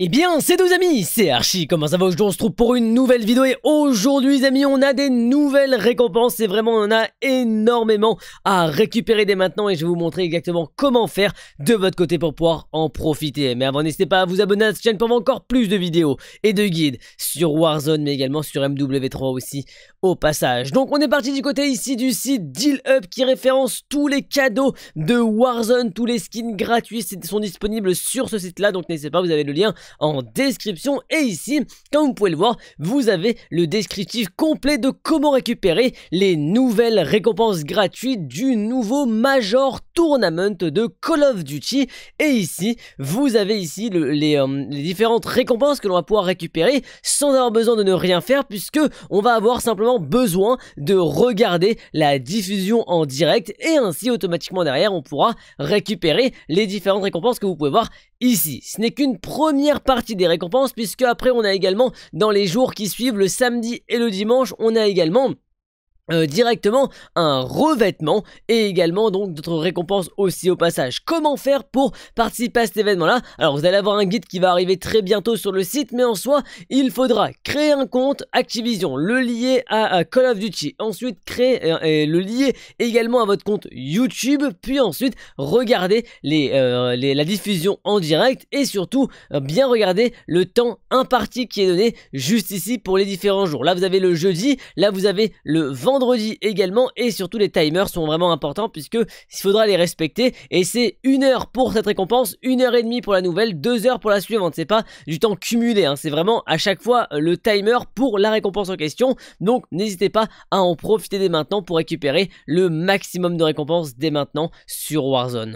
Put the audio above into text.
Et eh bien, c'est nos amis, c'est Archie, comment ça va Aujourd'hui on se trouve pour une nouvelle vidéo et aujourd'hui amis on a des nouvelles récompenses et vraiment on en a énormément à récupérer dès maintenant et je vais vous montrer exactement comment faire de votre côté pour pouvoir en profiter. Mais avant n'hésitez pas à vous abonner à cette chaîne pour avoir encore plus de vidéos et de guides sur Warzone mais également sur MW3 aussi au passage. Donc on est parti du côté ici du site Deal Up qui référence tous les cadeaux de Warzone, tous les skins gratuits sont disponibles sur ce site là donc n'hésitez pas vous avez le lien en description. Et ici, comme vous pouvez le voir, vous avez le descriptif complet de comment récupérer les nouvelles récompenses gratuites du nouveau Major Tournament de Call of Duty. Et ici, vous avez ici les, euh, les différentes récompenses que l'on va pouvoir récupérer sans avoir besoin de ne rien faire puisque on va avoir simplement besoin de regarder la diffusion en direct et ainsi automatiquement derrière on pourra récupérer les différentes récompenses que vous pouvez voir ici. Ce n'est qu'une première partie des récompenses puisque après on a également dans les jours qui suivent le samedi et le dimanche on a également euh, directement un revêtement et également donc d'autres récompenses aussi au passage. Comment faire pour participer à cet événement là Alors vous allez avoir un guide qui va arriver très bientôt sur le site mais en soi il faudra créer un compte Activision, le lier à, Call of Duty, ensuite créer euh, et le lier également à votre compte YouTube puis ensuite regarder euh, la diffusion en direct et surtout bien regarder le temps imparti qui est donné juste ici pour les différents jours. Là vous avez le jeudi, là vous avez le vendredi vendredi également et surtout les timers sont vraiment importants puisque il faudra les respecter et c'est une heure pour cette récompense, une heure et demie pour la nouvelle, deux heures pour la suivante. C'est pas du temps cumulé, hein. c'est vraiment à chaque fois le timer pour la récompense en question. Donc n'hésitez pas à en profiter dès maintenant pour récupérer le maximum de récompenses dès maintenant sur Warzone.